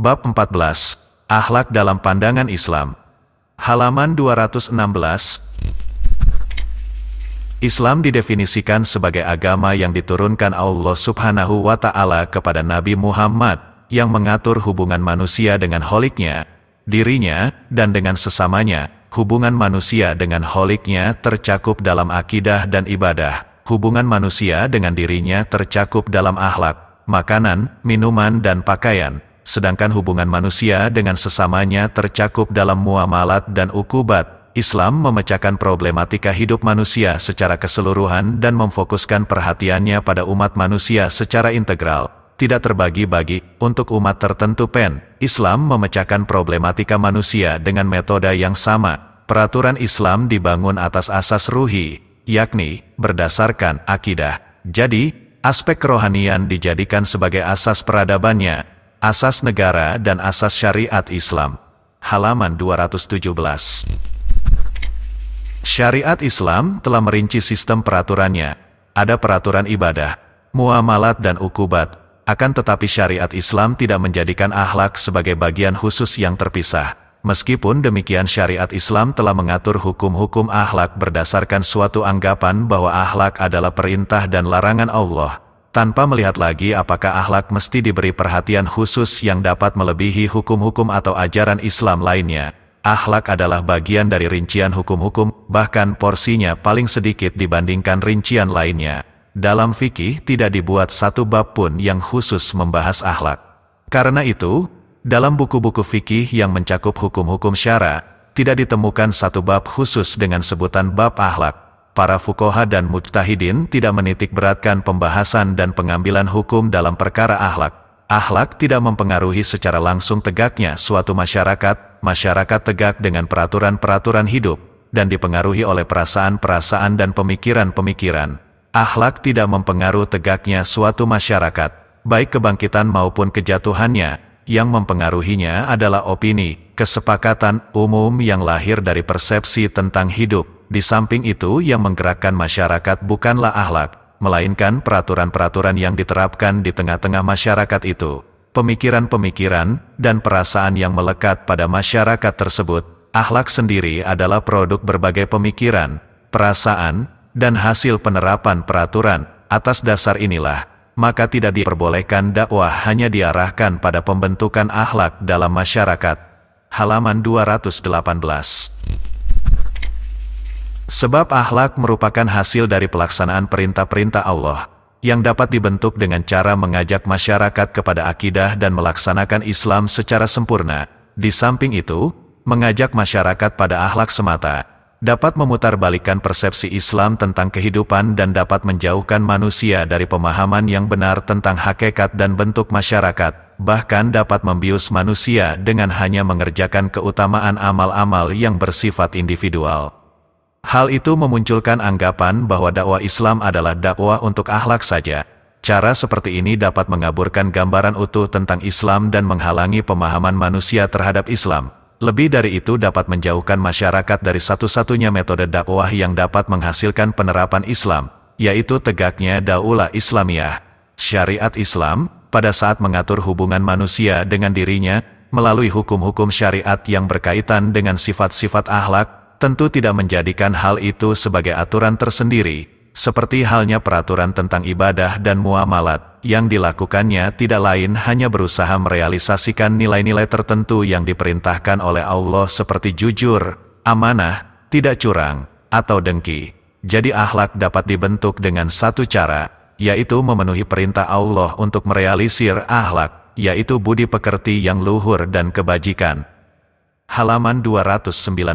Bab 14, Ahlak dalam Pandangan Islam. Halaman 216 Islam didefinisikan sebagai agama yang diturunkan Allah subhanahu wa ta'ala kepada Nabi Muhammad, yang mengatur hubungan manusia dengan holiknya, dirinya, dan dengan sesamanya. Hubungan manusia dengan holiknya tercakup dalam akidah dan ibadah. Hubungan manusia dengan dirinya tercakup dalam ahlak, makanan, minuman dan pakaian sedangkan hubungan manusia dengan sesamanya tercakup dalam muamalat dan ukubat, Islam memecahkan problematika hidup manusia secara keseluruhan dan memfokuskan perhatiannya pada umat manusia secara integral, tidak terbagi-bagi. Untuk umat tertentu pen, Islam memecahkan problematika manusia dengan metode yang sama. Peraturan Islam dibangun atas asas ruhi, yakni berdasarkan akidah. Jadi, aspek kerohanian dijadikan sebagai asas peradabannya, Asas Negara dan Asas Syariat Islam. Halaman 217. Syariat Islam telah merinci sistem peraturannya. Ada peraturan ibadah, muamalat dan ukubat. Akan tetapi syariat Islam tidak menjadikan ahlak sebagai bagian khusus yang terpisah. Meskipun demikian syariat Islam telah mengatur hukum-hukum ahlak berdasarkan suatu anggapan bahwa ahlak adalah perintah dan larangan Allah tanpa melihat lagi apakah akhlak mesti diberi perhatian khusus yang dapat melebihi hukum-hukum atau ajaran Islam lainnya. Akhlak adalah bagian dari rincian hukum-hukum, bahkan porsinya paling sedikit dibandingkan rincian lainnya. Dalam fikih tidak dibuat satu bab pun yang khusus membahas akhlak. Karena itu, dalam buku-buku fikih yang mencakup hukum-hukum syara, tidak ditemukan satu bab khusus dengan sebutan bab akhlak para fukoha dan mujtahidin tidak menitik beratkan pembahasan dan pengambilan hukum dalam perkara ahlak. Ahlak tidak mempengaruhi secara langsung tegaknya suatu masyarakat, masyarakat tegak dengan peraturan-peraturan hidup, dan dipengaruhi oleh perasaan-perasaan dan pemikiran-pemikiran. Ahlak tidak mempengaruhi tegaknya suatu masyarakat, baik kebangkitan maupun kejatuhannya, yang mempengaruhinya adalah opini, kesepakatan umum yang lahir dari persepsi tentang hidup, di samping itu yang menggerakkan masyarakat bukanlah ahlak, melainkan peraturan-peraturan yang diterapkan di tengah-tengah masyarakat itu. Pemikiran-pemikiran, dan perasaan yang melekat pada masyarakat tersebut, ahlak sendiri adalah produk berbagai pemikiran, perasaan, dan hasil penerapan peraturan. Atas dasar inilah, maka tidak diperbolehkan dakwah hanya diarahkan pada pembentukan ahlak dalam masyarakat. Halaman 218 Sebab ahlak merupakan hasil dari pelaksanaan perintah-perintah Allah, yang dapat dibentuk dengan cara mengajak masyarakat kepada akidah dan melaksanakan Islam secara sempurna. Di samping itu, mengajak masyarakat pada ahlak semata, dapat memutarbalikkan persepsi Islam tentang kehidupan dan dapat menjauhkan manusia dari pemahaman yang benar tentang hakikat dan bentuk masyarakat, bahkan dapat membius manusia dengan hanya mengerjakan keutamaan amal-amal yang bersifat individual. Hal itu memunculkan anggapan bahwa dakwah Islam adalah dakwah untuk akhlak saja. Cara seperti ini dapat mengaburkan gambaran utuh tentang Islam dan menghalangi pemahaman manusia terhadap Islam. Lebih dari itu dapat menjauhkan masyarakat dari satu-satunya metode dakwah yang dapat menghasilkan penerapan Islam, yaitu tegaknya daulah Islamiyah. Syariat Islam, pada saat mengatur hubungan manusia dengan dirinya, melalui hukum-hukum syariat yang berkaitan dengan sifat-sifat ahlak, tentu tidak menjadikan hal itu sebagai aturan tersendiri, seperti halnya peraturan tentang ibadah dan muamalat, yang dilakukannya tidak lain hanya berusaha merealisasikan nilai-nilai tertentu yang diperintahkan oleh Allah seperti jujur, amanah, tidak curang, atau dengki. Jadi akhlak dapat dibentuk dengan satu cara, yaitu memenuhi perintah Allah untuk merealisir akhlak, yaitu budi pekerti yang luhur dan kebajikan halaman 219.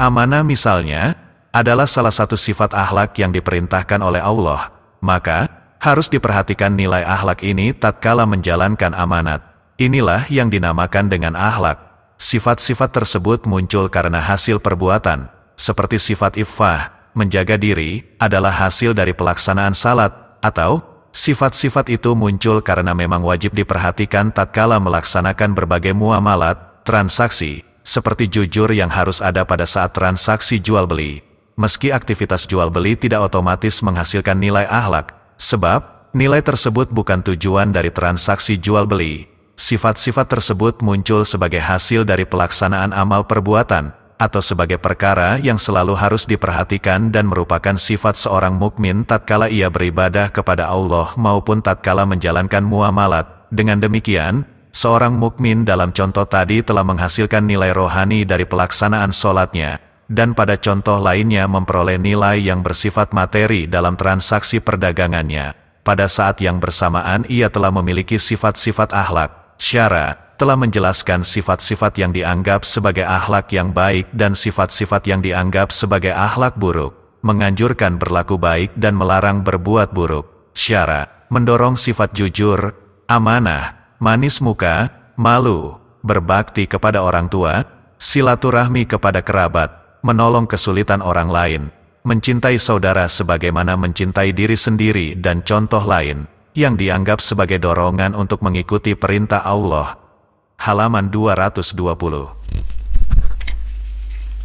Amanah misalnya, adalah salah satu sifat ahlak yang diperintahkan oleh Allah, maka, harus diperhatikan nilai ahlak ini tatkala menjalankan amanat. Inilah yang dinamakan dengan ahlak. Sifat-sifat tersebut muncul karena hasil perbuatan, seperti sifat iffah, menjaga diri, adalah hasil dari pelaksanaan salat, atau, sifat-sifat itu muncul karena memang wajib diperhatikan tatkala melaksanakan berbagai muamalat, transaksi, seperti jujur yang harus ada pada saat transaksi jual-beli. Meski aktivitas jual-beli tidak otomatis menghasilkan nilai ahlak, sebab nilai tersebut bukan tujuan dari transaksi jual-beli. Sifat-sifat tersebut muncul sebagai hasil dari pelaksanaan amal perbuatan, atau sebagai perkara yang selalu harus diperhatikan dan merupakan sifat seorang mukmin tatkala ia beribadah kepada Allah maupun tatkala menjalankan muamalat. Dengan demikian, Seorang mukmin dalam contoh tadi telah menghasilkan nilai rohani dari pelaksanaan sholatnya, dan pada contoh lainnya memperoleh nilai yang bersifat materi dalam transaksi perdagangannya. Pada saat yang bersamaan ia telah memiliki sifat-sifat ahlak, syara, telah menjelaskan sifat-sifat yang dianggap sebagai ahlak yang baik dan sifat-sifat yang dianggap sebagai ahlak buruk, menganjurkan berlaku baik dan melarang berbuat buruk, syara, mendorong sifat jujur, amanah, manis muka, malu, berbakti kepada orang tua, silaturahmi kepada kerabat, menolong kesulitan orang lain, mencintai saudara sebagaimana mencintai diri sendiri dan contoh lain, yang dianggap sebagai dorongan untuk mengikuti perintah Allah. Halaman 220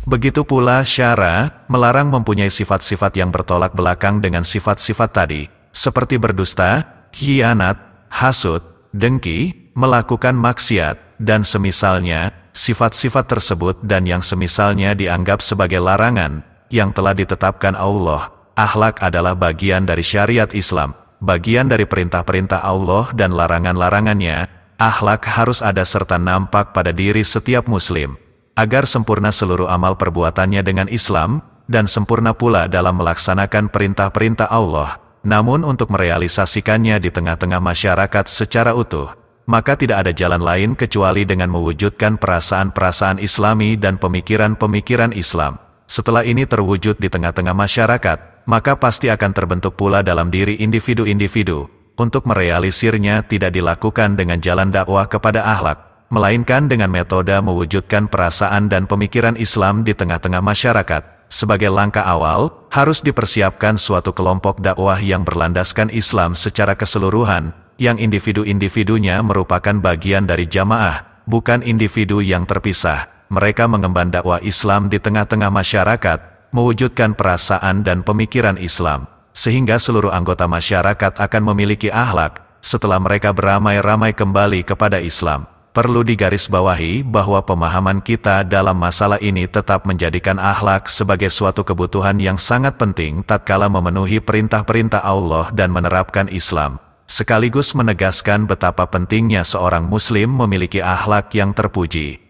Begitu pula syara, melarang mempunyai sifat-sifat yang bertolak belakang dengan sifat-sifat tadi, seperti berdusta, hianat, hasut, dengki, melakukan maksiat, dan semisalnya, sifat-sifat tersebut dan yang semisalnya dianggap sebagai larangan, yang telah ditetapkan Allah. Ahlak adalah bagian dari syariat Islam, bagian dari perintah-perintah Allah dan larangan-larangannya, ahlak harus ada serta nampak pada diri setiap muslim, agar sempurna seluruh amal perbuatannya dengan Islam, dan sempurna pula dalam melaksanakan perintah-perintah Allah namun untuk merealisasikannya di tengah-tengah masyarakat secara utuh, maka tidak ada jalan lain kecuali dengan mewujudkan perasaan-perasaan islami dan pemikiran-pemikiran Islam. Setelah ini terwujud di tengah-tengah masyarakat, maka pasti akan terbentuk pula dalam diri individu-individu. Untuk merealisirnya tidak dilakukan dengan jalan dakwah kepada ahlak, melainkan dengan metode mewujudkan perasaan dan pemikiran Islam di tengah-tengah masyarakat sebagai langkah awal, harus dipersiapkan suatu kelompok dakwah yang berlandaskan Islam secara keseluruhan, yang individu-individunya merupakan bagian dari jamaah, bukan individu yang terpisah. Mereka mengemban dakwah Islam di tengah-tengah masyarakat, mewujudkan perasaan dan pemikiran Islam, sehingga seluruh anggota masyarakat akan memiliki ahlak setelah mereka beramai-ramai kembali kepada Islam perlu digarisbawahi bahwa pemahaman kita dalam masalah ini tetap menjadikan akhlak sebagai suatu kebutuhan yang sangat penting tatkala memenuhi perintah-perintah Allah dan menerapkan Islam, sekaligus menegaskan betapa pentingnya seorang muslim memiliki akhlak yang terpuji.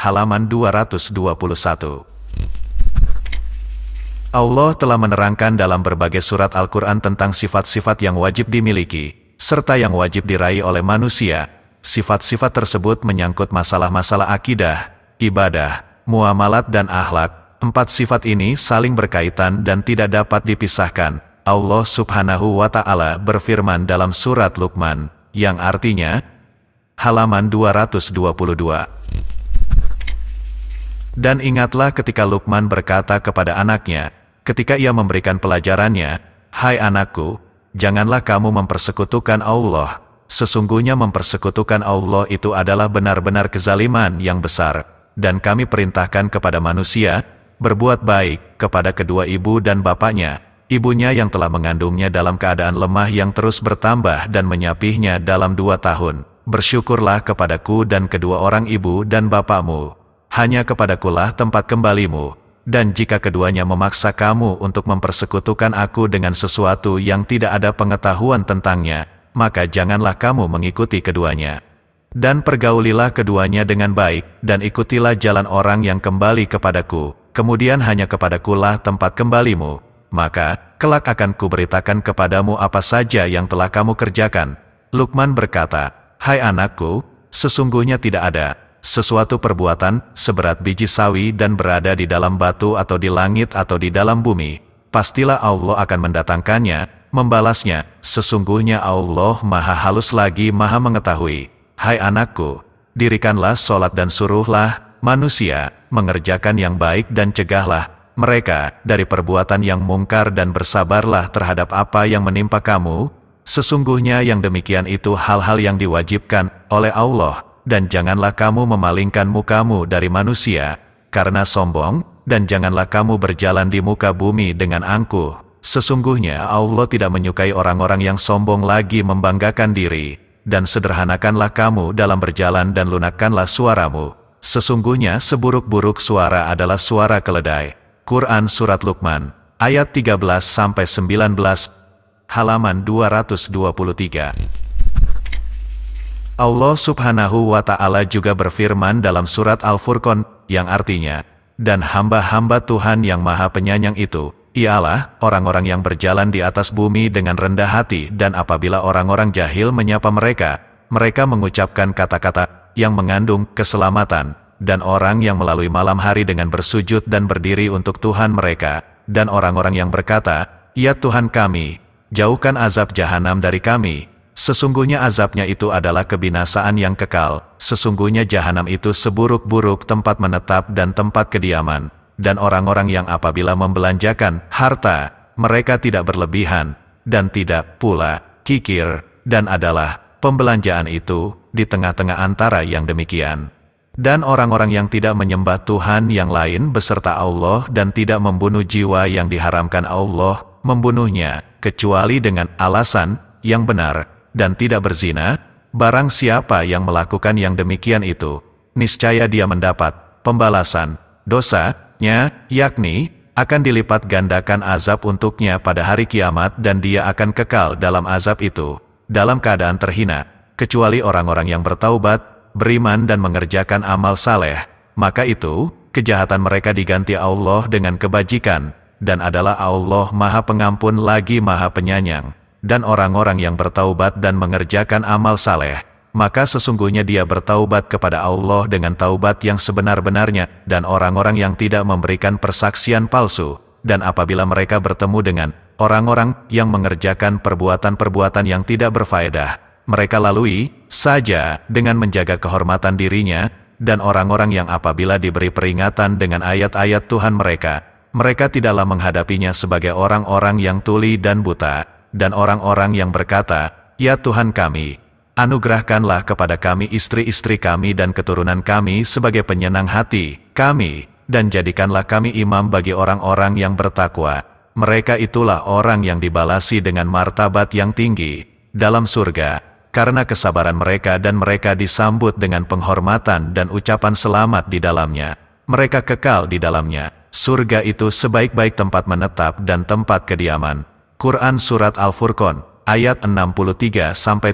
Halaman 221 Allah telah menerangkan dalam berbagai surat Al-Quran tentang sifat-sifat yang wajib dimiliki, serta yang wajib diraih oleh manusia, sifat-sifat tersebut menyangkut masalah-masalah akidah, ibadah, muamalat dan akhlak. Empat sifat ini saling berkaitan dan tidak dapat dipisahkan. Allah subhanahu wa ta'ala berfirman dalam surat Luqman, yang artinya, halaman 222. Dan ingatlah ketika Luqman berkata kepada anaknya, ketika ia memberikan pelajarannya, Hai anakku, janganlah kamu mempersekutukan Allah, sesungguhnya mempersekutukan Allah itu adalah benar-benar kezaliman yang besar, dan kami perintahkan kepada manusia, berbuat baik, kepada kedua ibu dan bapaknya, ibunya yang telah mengandungnya dalam keadaan lemah yang terus bertambah dan menyapihnya dalam dua tahun. Bersyukurlah kepadaku dan kedua orang ibu dan bapakmu. Hanya kepadakulah tempat kembalimu. Dan jika keduanya memaksa kamu untuk mempersekutukan aku dengan sesuatu yang tidak ada pengetahuan tentangnya, maka janganlah kamu mengikuti keduanya. Dan pergaulilah keduanya dengan baik, dan ikutilah jalan orang yang kembali kepadaku, kemudian hanya kepadakulah tempat kembalimu. Maka, kelak akan kuberitakan kepadamu apa saja yang telah kamu kerjakan. Lukman berkata, Hai anakku, sesungguhnya tidak ada, sesuatu perbuatan, seberat biji sawi dan berada di dalam batu atau di langit atau di dalam bumi, pastilah Allah akan mendatangkannya, membalasnya, sesungguhnya Allah maha halus lagi maha mengetahui. Hai anakku, dirikanlah sholat dan suruhlah, manusia, mengerjakan yang baik dan cegahlah, mereka, dari perbuatan yang mungkar dan bersabarlah terhadap apa yang menimpa kamu, sesungguhnya yang demikian itu hal-hal yang diwajibkan oleh Allah, dan janganlah kamu memalingkan mukamu dari manusia, karena sombong, dan janganlah kamu berjalan di muka bumi dengan angkuh. Sesungguhnya Allah tidak menyukai orang-orang yang sombong lagi membanggakan diri, dan sederhanakanlah kamu dalam berjalan dan lunakkanlah suaramu. Sesungguhnya seburuk-buruk suara adalah suara keledai. Quran Surat Luqman, ayat 13-19, halaman 223. Allah subhanahu wa ta'ala juga berfirman dalam surat Al-Furqan, yang artinya, Dan hamba-hamba Tuhan yang maha penyayang itu, Ialah, orang-orang yang berjalan di atas bumi dengan rendah hati dan apabila orang-orang jahil menyapa mereka, mereka mengucapkan kata-kata yang mengandung keselamatan, dan orang yang melalui malam hari dengan bersujud dan berdiri untuk Tuhan mereka, dan orang-orang yang berkata, Ya Tuhan kami, jauhkan azab jahanam dari kami, sesungguhnya azabnya itu adalah kebinasaan yang kekal, sesungguhnya jahanam itu seburuk-buruk tempat menetap dan tempat kediaman dan orang-orang yang apabila membelanjakan harta, mereka tidak berlebihan, dan tidak pula kikir, dan adalah pembelanjaan itu di tengah-tengah antara yang demikian. Dan orang-orang yang tidak menyembah Tuhan yang lain beserta Allah dan tidak membunuh jiwa yang diharamkan Allah, membunuhnya, kecuali dengan alasan yang benar, dan tidak berzina, barang siapa yang melakukan yang demikian itu, niscaya dia mendapat pembalasan dosa yakni, akan dilipat gandakan azab untuknya pada hari kiamat dan dia akan kekal dalam azab itu, dalam keadaan terhina, kecuali orang-orang yang bertaubat, beriman dan mengerjakan amal saleh, maka itu, kejahatan mereka diganti Allah dengan kebajikan, dan adalah Allah maha pengampun lagi maha penyanyang. Dan orang-orang yang bertaubat dan mengerjakan amal saleh, maka sesungguhnya dia bertaubat kepada Allah dengan taubat yang sebenar-benarnya, dan orang-orang yang tidak memberikan persaksian palsu, dan apabila mereka bertemu dengan orang-orang yang mengerjakan perbuatan-perbuatan yang tidak berfaedah, mereka lalui saja dengan menjaga kehormatan dirinya, dan orang-orang yang apabila diberi peringatan dengan ayat-ayat Tuhan mereka, mereka tidaklah menghadapinya sebagai orang-orang yang tuli dan buta, dan orang-orang yang berkata, Ya Tuhan kami, anugerahkanlah kepada kami istri-istri kami dan keturunan kami sebagai penyenang hati, kami, dan jadikanlah kami imam bagi orang-orang yang bertakwa. Mereka itulah orang yang dibalasi dengan martabat yang tinggi, dalam surga, karena kesabaran mereka dan mereka disambut dengan penghormatan dan ucapan selamat di dalamnya. Mereka kekal di dalamnya. Surga itu sebaik-baik tempat menetap dan tempat kediaman. Quran Surat Al-Furqan ayat 63-76, sampai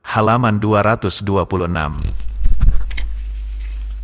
halaman 226.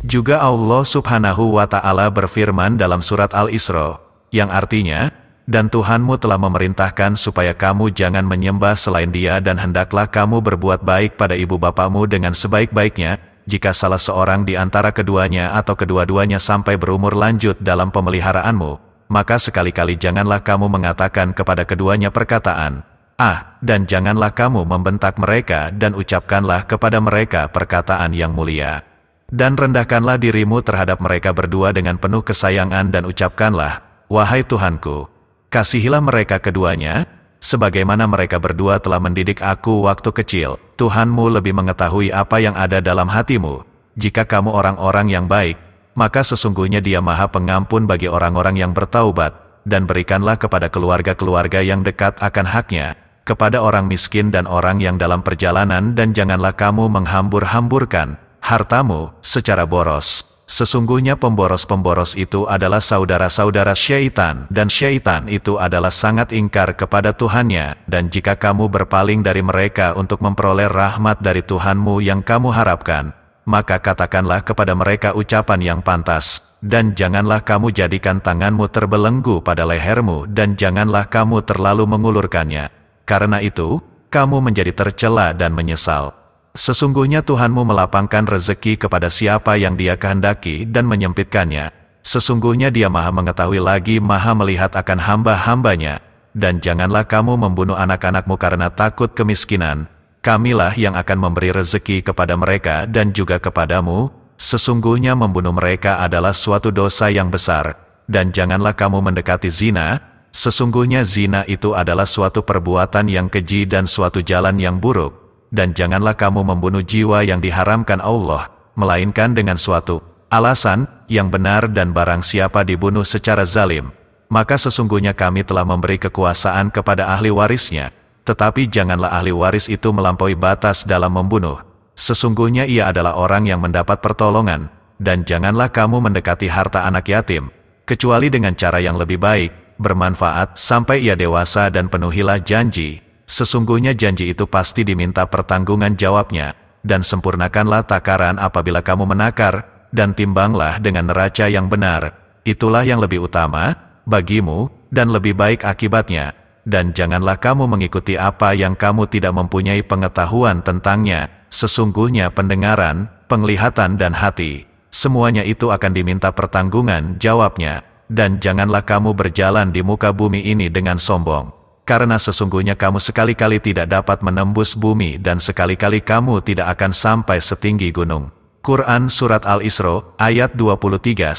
Juga Allah subhanahu wa ta'ala berfirman dalam surat Al-Isra, yang artinya, dan Tuhanmu telah memerintahkan supaya kamu jangan menyembah selain dia dan hendaklah kamu berbuat baik pada ibu bapamu dengan sebaik-baiknya, jika salah seorang di antara keduanya atau kedua-duanya sampai berumur lanjut dalam pemeliharaanmu, maka sekali-kali janganlah kamu mengatakan kepada keduanya perkataan, Ah, dan janganlah kamu membentak mereka dan ucapkanlah kepada mereka perkataan yang mulia. Dan rendahkanlah dirimu terhadap mereka berdua dengan penuh kesayangan dan ucapkanlah, Wahai Tuhanku, kasihilah mereka keduanya, sebagaimana mereka berdua telah mendidik aku waktu kecil, Tuhanmu lebih mengetahui apa yang ada dalam hatimu. Jika kamu orang-orang yang baik, maka sesungguhnya dia maha pengampun bagi orang-orang yang bertaubat, dan berikanlah kepada keluarga-keluarga yang dekat akan haknya, kepada orang miskin dan orang yang dalam perjalanan dan janganlah kamu menghambur-hamburkan hartamu secara boros. Sesungguhnya pemboros-pemboros itu adalah saudara-saudara syaitan, dan syaitan itu adalah sangat ingkar kepada Tuhannya, dan jika kamu berpaling dari mereka untuk memperoleh rahmat dari Tuhanmu yang kamu harapkan, maka katakanlah kepada mereka ucapan yang pantas, dan janganlah kamu jadikan tanganmu terbelenggu pada lehermu dan janganlah kamu terlalu mengulurkannya. Karena itu, kamu menjadi tercela dan menyesal. Sesungguhnya Tuhanmu melapangkan rezeki kepada siapa yang dia kehendaki dan menyempitkannya. Sesungguhnya dia maha mengetahui lagi maha melihat akan hamba-hambanya. Dan janganlah kamu membunuh anak-anakmu karena takut kemiskinan, kamilah yang akan memberi rezeki kepada mereka dan juga kepadamu, sesungguhnya membunuh mereka adalah suatu dosa yang besar, dan janganlah kamu mendekati zina, sesungguhnya zina itu adalah suatu perbuatan yang keji dan suatu jalan yang buruk, dan janganlah kamu membunuh jiwa yang diharamkan Allah, melainkan dengan suatu alasan yang benar dan barang siapa dibunuh secara zalim, maka sesungguhnya kami telah memberi kekuasaan kepada ahli warisnya, tetapi janganlah ahli waris itu melampaui batas dalam membunuh. Sesungguhnya ia adalah orang yang mendapat pertolongan, dan janganlah kamu mendekati harta anak yatim, kecuali dengan cara yang lebih baik, bermanfaat, sampai ia dewasa dan penuhilah janji. Sesungguhnya janji itu pasti diminta pertanggungan jawabnya, dan sempurnakanlah takaran apabila kamu menakar, dan timbanglah dengan neraca yang benar. Itulah yang lebih utama, bagimu, dan lebih baik akibatnya dan janganlah kamu mengikuti apa yang kamu tidak mempunyai pengetahuan tentangnya, sesungguhnya pendengaran, penglihatan dan hati. Semuanya itu akan diminta pertanggungan jawabnya, dan janganlah kamu berjalan di muka bumi ini dengan sombong. Karena sesungguhnya kamu sekali-kali tidak dapat menembus bumi dan sekali-kali kamu tidak akan sampai setinggi gunung. Quran Surat Al-Isra, ayat 23-37,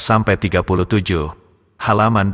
halaman 229.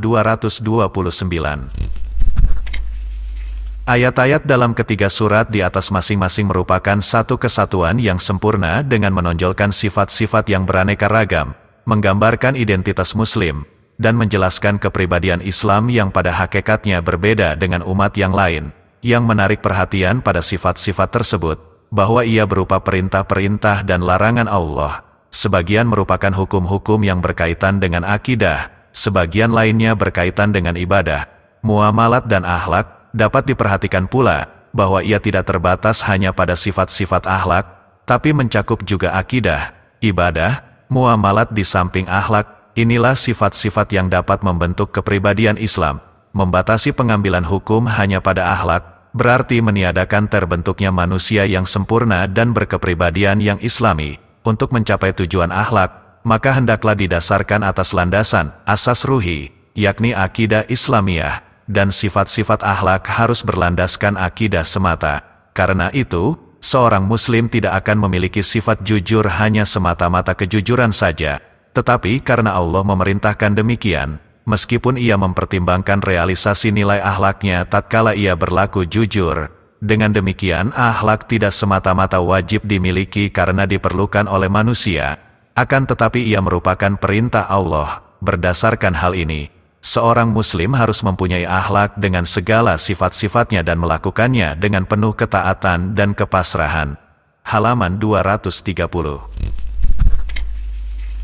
Ayat-ayat dalam ketiga surat di atas masing-masing merupakan satu kesatuan yang sempurna dengan menonjolkan sifat-sifat yang beraneka ragam, menggambarkan identitas Muslim, dan menjelaskan kepribadian Islam yang pada hakikatnya berbeda dengan umat yang lain, yang menarik perhatian pada sifat-sifat tersebut, bahwa ia berupa perintah-perintah dan larangan Allah, sebagian merupakan hukum-hukum yang berkaitan dengan akidah, sebagian lainnya berkaitan dengan ibadah, muamalat dan ahlak. Dapat diperhatikan pula, bahwa ia tidak terbatas hanya pada sifat-sifat akhlak, tapi mencakup juga akidah, ibadah, muamalat di samping akhlak. inilah sifat-sifat yang dapat membentuk kepribadian Islam. Membatasi pengambilan hukum hanya pada akhlak berarti meniadakan terbentuknya manusia yang sempurna dan berkepribadian yang islami. Untuk mencapai tujuan akhlak. maka hendaklah didasarkan atas landasan, asas ruhi, yakni akidah islamiyah dan sifat-sifat akhlak harus berlandaskan akidah semata. Karena itu, seorang muslim tidak akan memiliki sifat jujur hanya semata-mata kejujuran saja. Tetapi karena Allah memerintahkan demikian, meskipun ia mempertimbangkan realisasi nilai akhlaknya tatkala ia berlaku jujur, dengan demikian akhlak tidak semata-mata wajib dimiliki karena diperlukan oleh manusia, akan tetapi ia merupakan perintah Allah. Berdasarkan hal ini, seorang muslim harus mempunyai akhlak dengan segala sifat-sifatnya dan melakukannya dengan penuh ketaatan dan kepasrahan. Halaman 230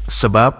Sebab,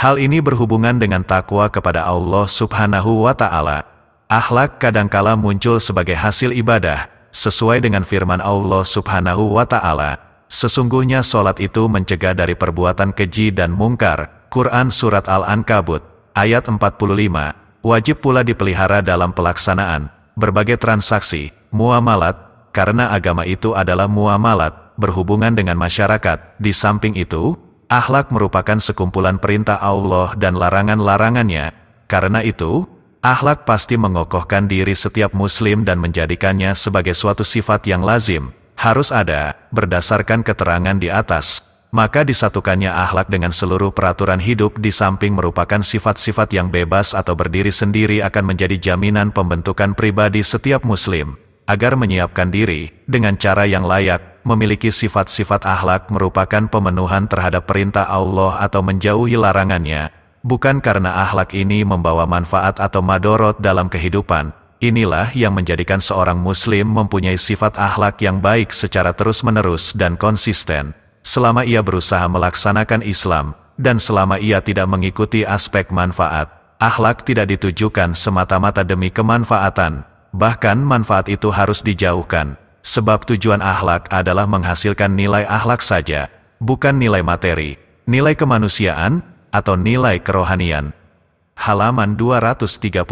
hal ini berhubungan dengan takwa kepada Allah subhanahu wa ta'ala. Akhlak kadangkala muncul sebagai hasil ibadah, sesuai dengan firman Allah subhanahu wa ta'ala. Sesungguhnya solat itu mencegah dari perbuatan keji dan mungkar. Quran Surat Al-Ankabut ayat 45, wajib pula dipelihara dalam pelaksanaan, berbagai transaksi, muamalat, karena agama itu adalah muamalat, berhubungan dengan masyarakat. Di samping itu, akhlak merupakan sekumpulan perintah Allah dan larangan-larangannya. Karena itu, akhlak pasti mengokohkan diri setiap muslim dan menjadikannya sebagai suatu sifat yang lazim, harus ada, berdasarkan keterangan di atas maka disatukannya akhlak dengan seluruh peraturan hidup di samping merupakan sifat-sifat yang bebas atau berdiri sendiri akan menjadi jaminan pembentukan pribadi setiap muslim, agar menyiapkan diri, dengan cara yang layak, memiliki sifat-sifat akhlak merupakan pemenuhan terhadap perintah Allah atau menjauhi larangannya, bukan karena akhlak ini membawa manfaat atau madorot dalam kehidupan, Inilah yang menjadikan seorang muslim mempunyai sifat akhlak yang baik secara terus-menerus dan konsisten selama ia berusaha melaksanakan Islam, dan selama ia tidak mengikuti aspek manfaat, akhlak tidak ditujukan semata-mata demi kemanfaatan, bahkan manfaat itu harus dijauhkan, sebab tujuan akhlak adalah menghasilkan nilai akhlak saja, bukan nilai materi, nilai kemanusiaan, atau nilai kerohanian. Halaman 231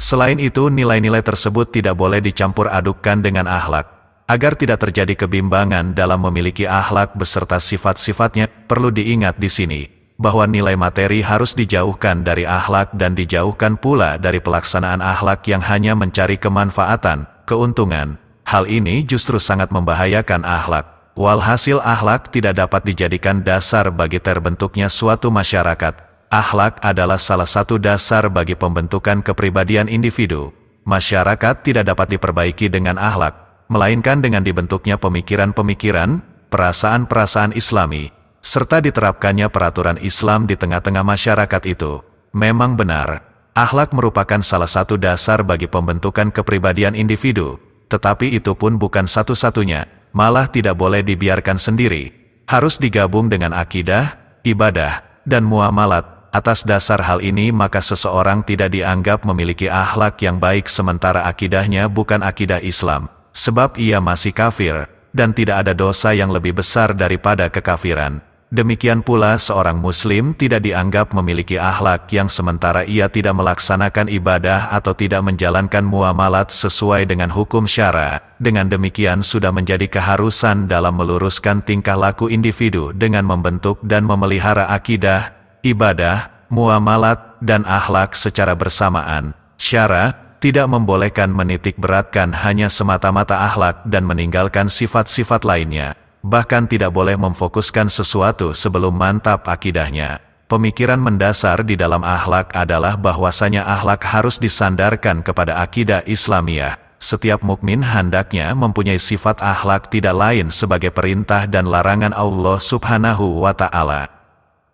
Selain itu nilai-nilai tersebut tidak boleh dicampur adukkan dengan akhlak, Agar tidak terjadi kebimbangan dalam memiliki akhlak beserta sifat-sifatnya, perlu diingat di sini, bahwa nilai materi harus dijauhkan dari akhlak dan dijauhkan pula dari pelaksanaan akhlak yang hanya mencari kemanfaatan, keuntungan. Hal ini justru sangat membahayakan akhlak. Walhasil akhlak tidak dapat dijadikan dasar bagi terbentuknya suatu masyarakat. Akhlak adalah salah satu dasar bagi pembentukan kepribadian individu. Masyarakat tidak dapat diperbaiki dengan akhlak, melainkan dengan dibentuknya pemikiran-pemikiran, perasaan-perasaan Islami, serta diterapkannya peraturan Islam di tengah-tengah masyarakat itu. Memang benar, akhlak merupakan salah satu dasar bagi pembentukan kepribadian individu, tetapi itu pun bukan satu-satunya, malah tidak boleh dibiarkan sendiri, harus digabung dengan akidah, ibadah, dan muamalat. Atas dasar hal ini maka seseorang tidak dianggap memiliki akhlak yang baik sementara akidahnya bukan akidah Islam sebab ia masih kafir, dan tidak ada dosa yang lebih besar daripada kekafiran. Demikian pula seorang muslim tidak dianggap memiliki akhlak yang sementara ia tidak melaksanakan ibadah atau tidak menjalankan muamalat sesuai dengan hukum syara. Dengan demikian sudah menjadi keharusan dalam meluruskan tingkah laku individu dengan membentuk dan memelihara akidah, ibadah, muamalat, dan akhlak secara bersamaan. Syara, tidak membolehkan menitik beratkan hanya semata-mata akhlak dan meninggalkan sifat-sifat lainnya, bahkan tidak boleh memfokuskan sesuatu sebelum mantap akidahnya. Pemikiran mendasar di dalam akhlak adalah bahwasanya akhlak harus disandarkan kepada akidah Islamiyah. Setiap mukmin hendaknya mempunyai sifat akhlak tidak lain sebagai perintah dan larangan Allah Subhanahu wa taala.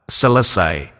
Selesai.